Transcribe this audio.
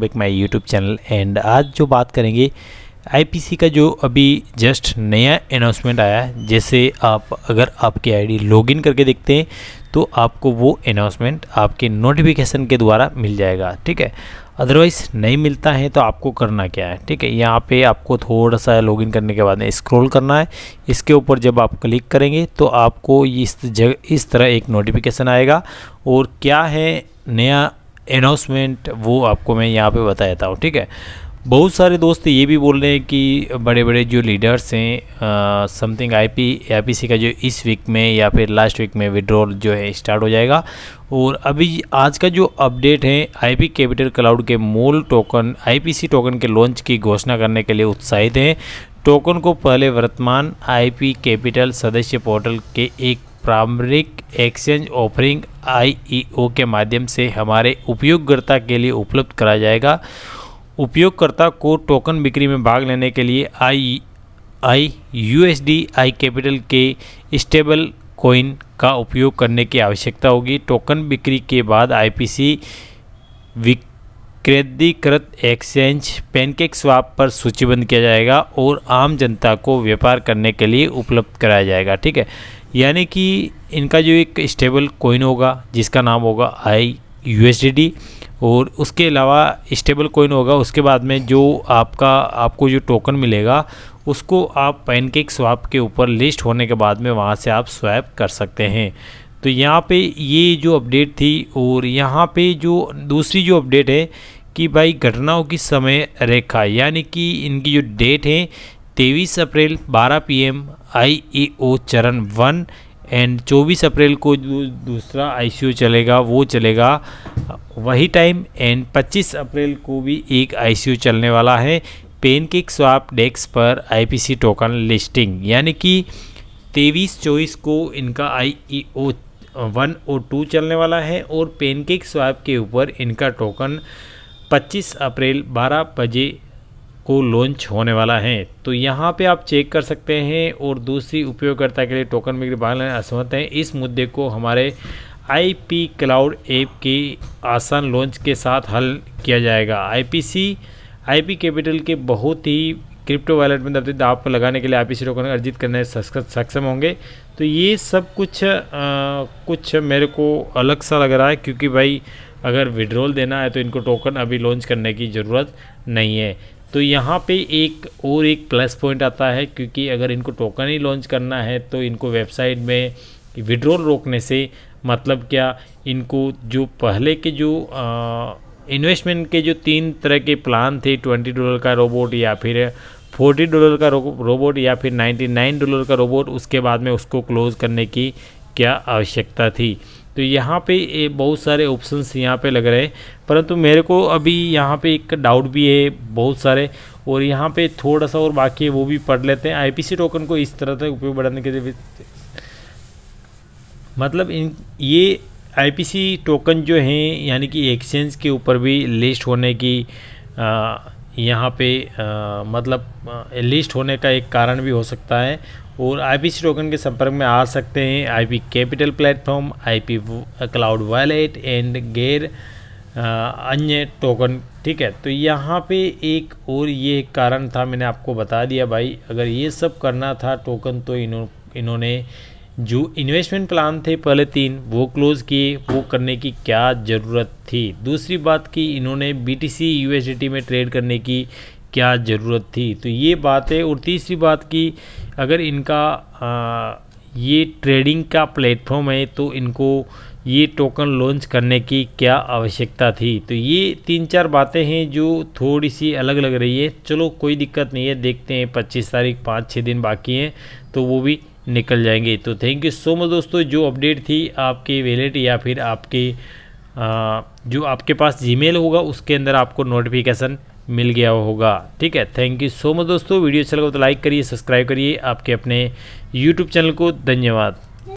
back my YouTube channel and आज जो बात करेंगे आईपीसी का जो अभी जस्ट नया अनाउंसमेंट आया है जैसे आप अगर आपकी आईडी लॉगिन करके देखते हैं तो आपको वो अनाउंसमेंट आपके नोटिफिकेशन के द्वारा मिल जाएगा ठीक है अदरवाइज़ नहीं मिलता है तो आपको करना क्या है ठीक है यहाँ पे आपको थोड़ा सा लॉगिन करने के बाद स्क्रॉल करना है इसके ऊपर जब आप क्लिक करेंगे तो आपको इस जगह इस तरह एक नोटिफिकेशन आएगा और क्या है नया अनाउंसमेंट वो आपको मैं यहाँ पे बता देता हूँ ठीक है बहुत सारे दोस्त ये भी बोल रहे हैं कि बड़े बड़े जो लीडर्स हैं समथिंग आईपी आईपीसी का जो इस वीक में या फिर लास्ट वीक में विड्रॉल जो है स्टार्ट हो जाएगा और अभी आज का जो अपडेट है आईपी कैपिटल क्लाउड के मूल टोकन आईपीसी टोकन के लॉन्च की घोषणा करने के लिए उत्साहित हैं टोकन को पहले वर्तमान आई कैपिटल सदस्य पोर्टल के एक प्रारंभिक एक्सचेंज ऑफरिंग आई e के माध्यम से हमारे उपयोगकर्ता के लिए उपलब्ध कराया जाएगा उपयोगकर्ता को टोकन बिक्री में भाग लेने के लिए I I U S D I capital के स्टेबल कोइन का उपयोग करने की आवश्यकता होगी टोकन बिक्री के बाद आईपीसी विक्रेदीकृत एक्सचेंज पेनकेक स्वाप पर सूचीबद्ध किया जाएगा और आम जनता को व्यापार करने के लिए उपलब्ध कराया जाएगा ठीक है यानी कि इनका जो एक स्टेबल कोइन होगा जिसका नाम होगा आई यू और उसके अलावा स्टेबल कोइन होगा उसके बाद में जो आपका आपको जो टोकन मिलेगा उसको आप पैनकेक स्वाप के ऊपर लिस्ट होने के बाद में वहाँ से आप स्वैप कर सकते हैं तो यहाँ पे ये जो अपडेट थी और यहाँ पे जो दूसरी जो अपडेट है कि भाई घटनाओं की समय रेखा यानी कि इनकी जो डेट है तेईस अप्रैल 12 पीएम आईईओ चरण वन एंड 24 अप्रैल को जो दूसरा आईसीओ चलेगा वो चलेगा वही टाइम एंड 25 अप्रैल को भी एक आईसीओ चलने वाला है पेनकेक स्वाप डेस्क पर आईपीसी टोकन लिस्टिंग यानी कि तेईस चौबीस को इनका आई ई ओ वन और टू चलने वाला है और पेनकेक स्वाप के ऊपर इनका टोकन 25 अप्रैल 12 बजे को लॉन्च होने वाला है तो यहाँ पे आप चेक कर सकते हैं और दूसरी उपयोगकर्ता के लिए टोकन बिक्री पालन असमर्थ हैं इस मुद्दे को हमारे आईपी क्लाउड ऐप की आसान लॉन्च के साथ हल किया जाएगा आईपीसी आईपी कैपिटल के बहुत ही क्रिप्टो वैलेट में तब्दील आप लगाने के लिए पी सी टोकन अर्जित करने सक्षम होंगे तो ये सब कुछ आ, कुछ मेरे को अलग सा लग रहा है क्योंकि भाई अगर विड्रॉल देना है तो इनको टोकन अभी लॉन्च करने की ज़रूरत नहीं है तो यहाँ पे एक और एक प्लस पॉइंट आता है क्योंकि अगर इनको टोकन ही लॉन्च करना है तो इनको वेबसाइट में विड्रॉल रोकने से मतलब क्या इनको जो पहले के जो इन्वेस्टमेंट के जो तीन तरह के प्लान थे ट्वेंटी डॉलर का रोबोट या फिर फोर्टी डॉलर का रोबोट या फिर नाइन्टी नाइन डॉलर का रोबोट उसके बाद में उसको क्लोज़ करने की क्या आवश्यकता थी तो यहाँ पे बहुत सारे ऑप्शंस यहाँ पे लग रहे हैं परंतु मेरे को अभी यहाँ पे एक डाउट भी है बहुत सारे और यहाँ पे थोड़ा सा और बाकी है वो भी पढ़ लेते हैं आईपीसी टोकन को इस तरह से उपयोग बढ़ाने के लिए मतलब इन ये आईपीसी टोकन जो हैं यानी कि एक्सचेंज के ऊपर भी लिस्ट होने की आ, यहाँ पे आ, मतलब लिस्ट होने का एक कारण भी हो सकता है और आईपी टोकन के संपर्क में आ सकते हैं IP capital platform IP cloud wallet and गैर अन्य टोकन ठीक है तो यहाँ पे एक और ये कारण था मैंने आपको बता दिया भाई अगर ये सब करना था टोकन तो इन्हों इन्होंने जो इन्वेस्टमेंट प्लान थे पहले तीन वो क्लोज़ किए वो करने की क्या ज़रूरत थी दूसरी बात कि इन्होंने बी टी सी में ट्रेड करने की क्या ज़रूरत थी तो ये बात है और तीसरी बात की अगर इनका आ, ये ट्रेडिंग का प्लेटफॉर्म है तो इनको ये टोकन लॉन्च करने की क्या आवश्यकता थी तो ये तीन चार बातें हैं जो थोड़ी सी अलग लग रही है चलो कोई दिक्कत नहीं है देखते हैं पच्चीस तारीख पाँच छः दिन बाकी हैं तो वो भी निकल जाएंगे तो थैंक यू सो मच दोस्तों जो अपडेट थी आपके वैलेट या फिर आपके आ, जो आपके पास जीमेल होगा उसके अंदर आपको नोटिफिकेशन मिल गया होगा ठीक है थैंक यू सो मच दोस्तों वीडियो अच्छा लगा तो लाइक करिए सब्सक्राइब करिए आपके अपने यूट्यूब चैनल को धन्यवाद